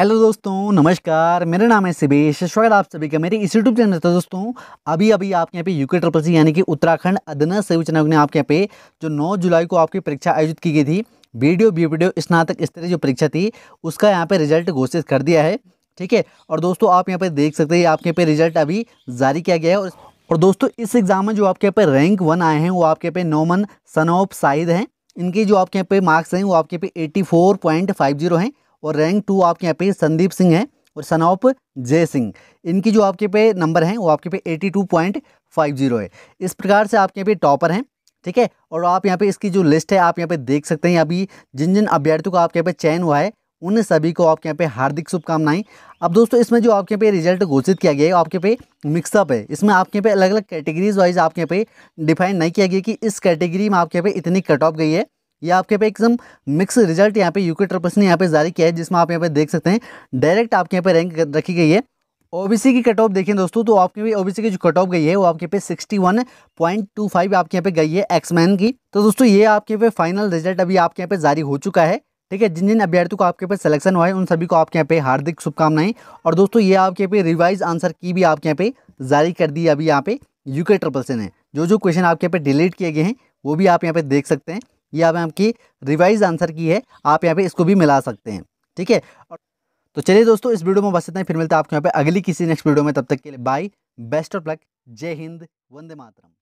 hello दोस्तों नमस्कार मेरा नाम है सिबेश स्वागत आप सभी का मेरे इस यूट्यूब चैनल था दोस्तों अभी अभी आपके यहाँ पे यूके ट्रिपल सी यानी कि उत्तराखंड अदना सेवी चुनाव ने आपके यहाँ पे जो 9 जुलाई को आपकी परीक्षा आयोजित की गई थी वीडियो बी वीडियो स्नातक स्तरीय जो परीक्षा थी उसका यहाँ पर रिजल्ट घोषित कर दिया है ठीक है और दोस्तों आप यहाँ पर देख सकते हैं आपके यहाँ पर रिजल्ट अभी जारी किया गया है और दोस्तों इस एग्ज़ाम में जो आपके यहाँ पर रैंक वन आए हैं वो आपके यहाँ पे नोमन सनोप साहिद हैं इनके जो आपके यहाँ पे मार्क्स हैं वो आपके यहाँ पे एट्टी हैं और रैंक टू आपके यहाँ पे संदीप सिंह है और सन जय सिंह इनकी जो आपके पे नंबर हैं वो आपके पे eighty two point five zero है इस प्रकार से आपके यहाँ पे टॉपर हैं ठीक है और आप यहाँ पे इसकी जो लिस्ट है आप यहाँ पे देख सकते हैं अभी जिन जिन अभ्यर्थियों का आपके यहाँ पे चयन हुआ है उन सभी को आपके यहाँ पे हार्दिक शुभकामनाएं अब दोस्तों इसमें जो आपके यहाँ पे रिजल्ट घोषित किया गया है आपके पे मिक्सअप है इसमें आपके यहाँ पे अलग अलग कैटेगरीज वाइज आपके यहाँ पे डिफाइन नहीं किया गया कि इस कैटेगरी में आपके यहाँ पे इतनी कट ऑफ गई है ये आपके पे एकदम मिक्स रिजल्ट यहाँ पे यूके ट्रिपल्स ने यहाँ पे जारी किया है जिसमें आप यहाँ पे देख सकते हैं डायरेक्ट आपके यहाँ पे रैंक रखी गई है ओबीसी की कट ऑफ देखें दोस्तों तो आपके भी ओबीसी की जो कट ऑफ गई है वो आपके पे 61.25 आपके यहाँ पे गई है एक्समैन की तो दोस्तों ये आपके पे फाइनल रिजल्ट अभी आपके यहाँ पे जारी हो चुका है ठीक है जिन जिन अभ्यर्थियों को आपके पे सिलेक्शन हुआ है उन सभी को आपके यहाँ पे हार्दिक शुभकामनाएं और दोस्तों ये आपके पे रिवाइज आंसर की भी आपके यहाँ पे जारी कर दी अभी यहाँ पे यूके ट्रिपल से ने जो जो क्वेश्चन आपके यहाँ पे डिलीट किए गए हैं वो भी आप यहाँ पे देख सकते हैं ये अब आपकी रिवाइज आंसर की है आप यहाँ पे इसको भी मिला सकते हैं ठीक है तो चलिए दोस्तों इस वीडियो में बस इतना ही फिर मिलते हैं आपके यहाँ पे अगली किसी नेक्स्ट वीडियो में तब तक के लिए बाय बेस्ट ऑफ लक जय हिंद वंदे मातरम